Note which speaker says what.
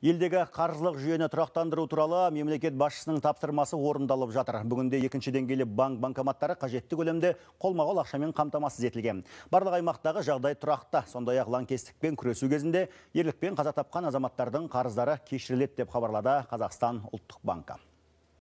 Speaker 1: Елдегі қаржылық жүйені тұрақтандыру туралы мемлекет басшысының тапсырмасы орындалып жатыр. Бүгінде екінші деңгейлі банк банкоматтары қажетті көлемде қол ақшамен қамтамасыз етілген. Барлық аймақтағы жағдай тұрақта, Сондай-ақ лаңкестікпен күресу кезінде ерлікпен қаза тапқан азаматтардың қарыздары кешіріледі деп хабарлады Қазақстан ұлттық банкі.